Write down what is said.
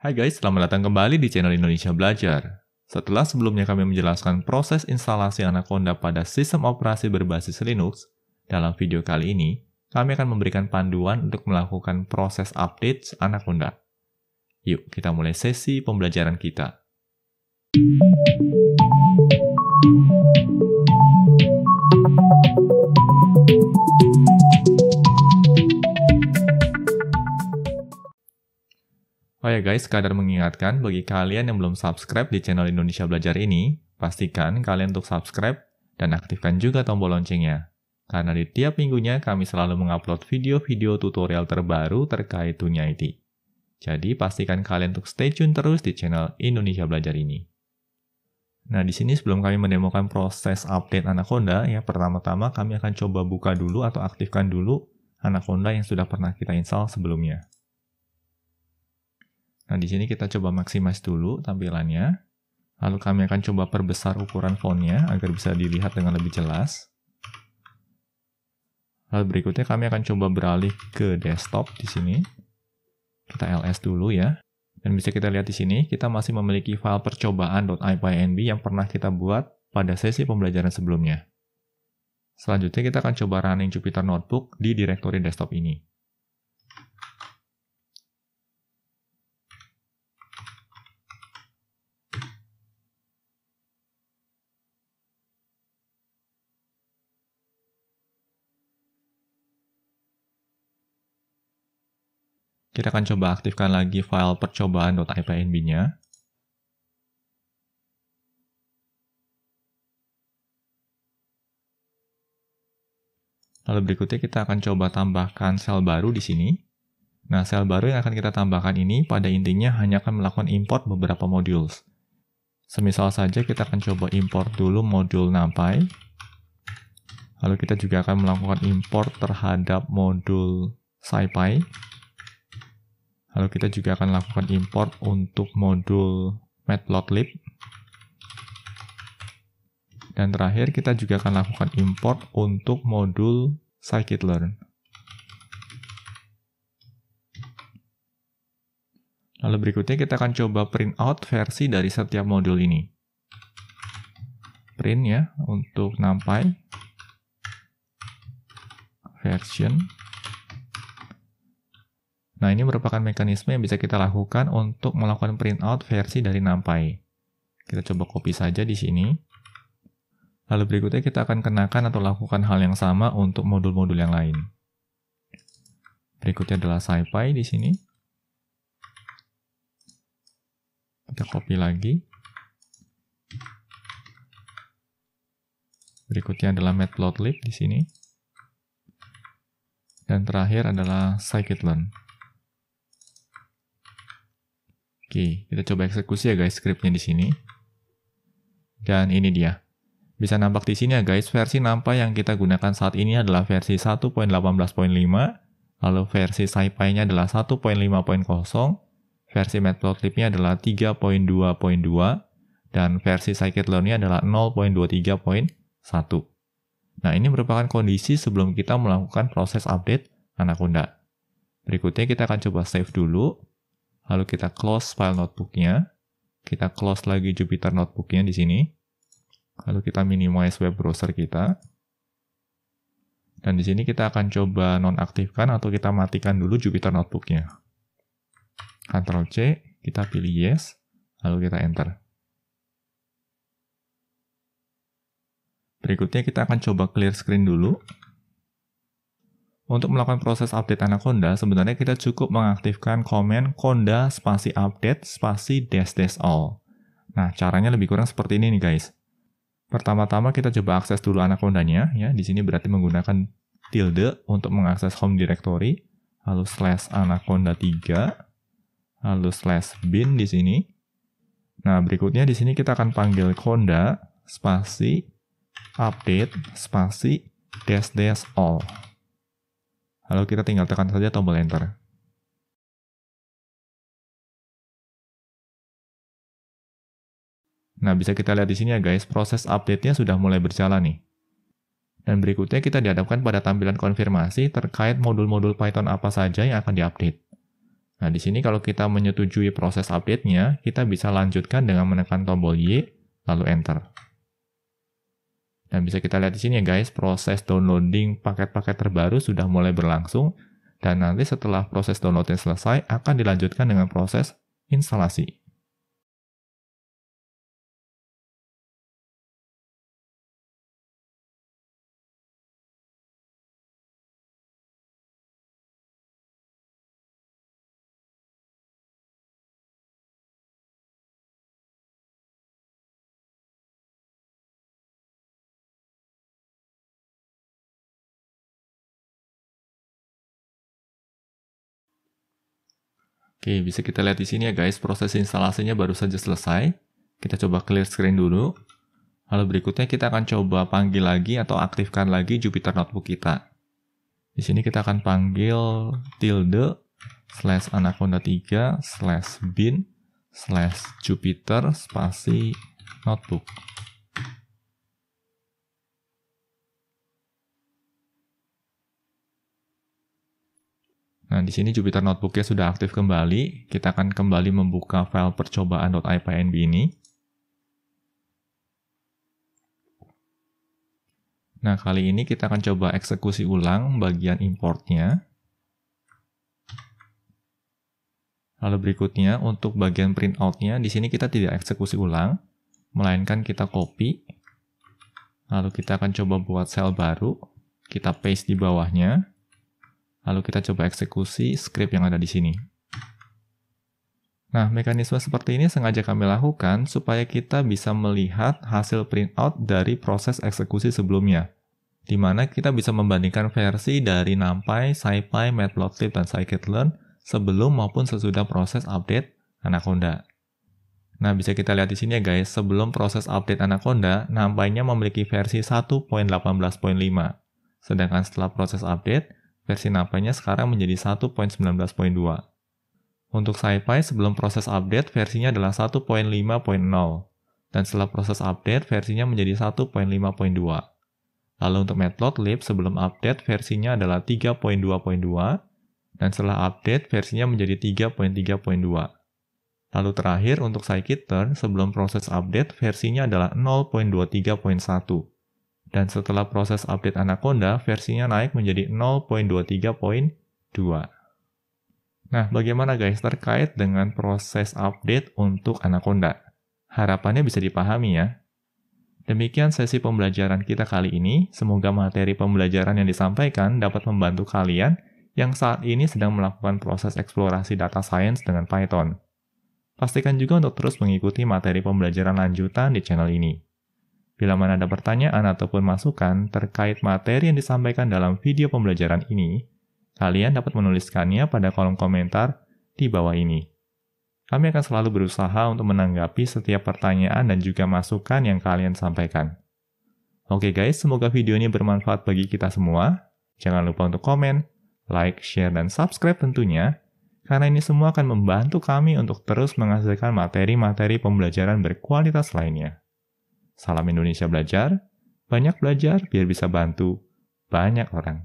Hai guys, selamat datang kembali di channel Indonesia Belajar. Setelah sebelumnya kami menjelaskan proses instalasi Anaconda pada sistem operasi berbasis Linux, dalam video kali ini, kami akan memberikan panduan untuk melakukan proses update Anaconda. Yuk, kita mulai sesi pembelajaran kita. Oh ya guys, sekadar mengingatkan bagi kalian yang belum subscribe di channel Indonesia Belajar ini, pastikan kalian untuk subscribe dan aktifkan juga tombol loncengnya. Karena di tiap minggunya kami selalu mengupload video-video tutorial terbaru terkait dunia IT. Jadi pastikan kalian untuk stay tune terus di channel Indonesia Belajar ini. Nah, di sini sebelum kami mendemokan proses update Anaconda, ya pertama-tama kami akan coba buka dulu atau aktifkan dulu Anaconda yang sudah pernah kita install sebelumnya. Nah, di sini kita coba maximize dulu tampilannya. Lalu kami akan coba perbesar ukuran fontnya agar bisa dilihat dengan lebih jelas. Lalu berikutnya kami akan coba beralih ke desktop di sini. Kita ls dulu ya. Dan bisa kita lihat di sini, kita masih memiliki file percobaan.ipynb yang pernah kita buat pada sesi pembelajaran sebelumnya. Selanjutnya kita akan coba running Jupyter Notebook di direktori desktop ini. Kita akan coba aktifkan lagi file percobaan.ipynb-nya. Lalu berikutnya kita akan coba tambahkan sel baru di sini. Nah, sel baru yang akan kita tambahkan ini pada intinya hanya akan melakukan import beberapa modul. Semisal saja kita akan coba import dulu modul NumPy. Lalu kita juga akan melakukan import terhadap modul SciPy. Lalu kita juga akan lakukan import untuk modul matplotlib. Dan terakhir kita juga akan lakukan import untuk modul scikit-learn. Lalu berikutnya kita akan coba print out versi dari setiap modul ini. Print ya, untuk NumPy. Version. Nah, ini merupakan mekanisme yang bisa kita lakukan untuk melakukan printout versi dari NumPy. Kita coba copy saja di sini. Lalu berikutnya kita akan kenakan atau lakukan hal yang sama untuk modul-modul yang lain. Berikutnya adalah SciPy di sini. Kita copy lagi. Berikutnya adalah matplotlib di sini. Dan terakhir adalah scikit-learn. Oke, kita coba eksekusi ya guys scriptnya di sini. Dan ini dia. Bisa nampak di sini ya guys, versi nampak yang kita gunakan saat ini adalah versi 1.18.5, lalu versi SciPy-nya adalah 1.5.0, versi Matplotlib-nya adalah 3.2.2, dan versi scikit-learn-nya adalah 0.23.1. Nah, ini merupakan kondisi sebelum kita melakukan proses update anak Anaconda. Berikutnya kita akan coba save dulu, Lalu kita close file notebooknya. Kita close lagi Jupyter notebooknya di sini. Lalu kita minimize web browser kita. Dan di sini kita akan coba nonaktifkan atau kita matikan dulu Jupyter Notebooknya. Ctrl C, kita pilih Yes, lalu kita Enter. Berikutnya kita akan coba clear screen dulu. Untuk melakukan proses update Anaconda, sebenarnya kita cukup mengaktifkan komen konda spasi update spasi dash dash all. Nah, caranya lebih kurang seperti ini nih guys. Pertama-tama kita coba akses dulu Anacondanya, ya. Di sini berarti menggunakan tilde untuk mengakses home directory, lalu slash anaconda 3, lalu slash bin di sini. Nah, berikutnya di sini kita akan panggil conda spasi update spasi dash dash all. Lalu kita tinggal tekan saja tombol enter. Nah, bisa kita lihat di sini ya guys, proses update-nya sudah mulai berjalan nih. Dan berikutnya kita dihadapkan pada tampilan konfirmasi terkait modul-modul Python apa saja yang akan diupdate. Nah, di sini kalau kita menyetujui proses update-nya, kita bisa lanjutkan dengan menekan tombol Y, lalu Enter. Dan bisa kita lihat di sini ya guys, proses downloading paket-paket terbaru sudah mulai berlangsung dan nanti setelah proses downloadnya selesai akan dilanjutkan dengan proses instalasi. Oke, bisa kita lihat di sini ya guys, proses instalasinya baru saja selesai. Kita coba clear screen dulu. Lalu berikutnya kita akan coba panggil lagi atau aktifkan lagi Jupyter Notebook kita. Di sini kita akan panggil tilde slash anaconda 3 slash bin slash Jupiter spasi notebook. Nah, di sini Jupyter Notebooknya sudah aktif kembali. Kita akan kembali membuka file percobaan.ipynb ini. Nah, kali ini kita akan coba eksekusi ulang bagian importnya. Lalu berikutnya, untuk bagian printoutnya, di sini kita tidak eksekusi ulang, melainkan kita copy. Lalu kita akan coba buat sel baru, kita paste di bawahnya. Lalu kita coba eksekusi script yang ada di sini. Nah, mekanisme seperti ini sengaja kami lakukan supaya kita bisa melihat hasil printout dari proses eksekusi sebelumnya, di mana kita bisa membandingkan versi dari NumPy, SciPy, Matplotlib, dan scikit-learn sebelum maupun sesudah proses update Anaconda. Nah, bisa kita lihat di sini ya guys, sebelum proses update Anaconda, NumPy-nya memiliki versi 1.18.5. Sedangkan setelah proses update, versi napainya sekarang menjadi 1.19.2. Untuk SciPy sebelum proses update versinya adalah 1.5.0 dan setelah proses update versinya menjadi 1.5.2. Lalu untuk matplotlib sebelum update versinya adalah 3.2.2 dan setelah update versinya menjadi 3.3.2. Lalu terakhir untuk scikit-learn sebelum proses update versinya adalah 0.23.1 dan setelah proses update Anaconda, versinya naik menjadi 0.23.2. Nah, bagaimana guys terkait dengan proses update untuk Anaconda? Harapannya bisa dipahami ya. Demikian sesi pembelajaran kita kali ini. Semoga materi pembelajaran yang disampaikan dapat membantu kalian yang saat ini sedang melakukan proses eksplorasi data science dengan Python. Pastikan juga untuk terus mengikuti materi pembelajaran lanjutan di channel ini. Bila mana ada pertanyaan ataupun masukan terkait materi yang disampaikan dalam video pembelajaran ini, kalian dapat menuliskannya pada kolom komentar di bawah ini. Kami akan selalu berusaha untuk menanggapi setiap pertanyaan dan juga masukan yang kalian sampaikan. Oke guys, semoga video ini bermanfaat bagi kita semua. Jangan lupa untuk komen, like, share, dan subscribe tentunya, karena ini semua akan membantu kami untuk terus menghasilkan materi-materi pembelajaran berkualitas lainnya. Salam Indonesia Belajar, banyak belajar biar bisa bantu banyak orang.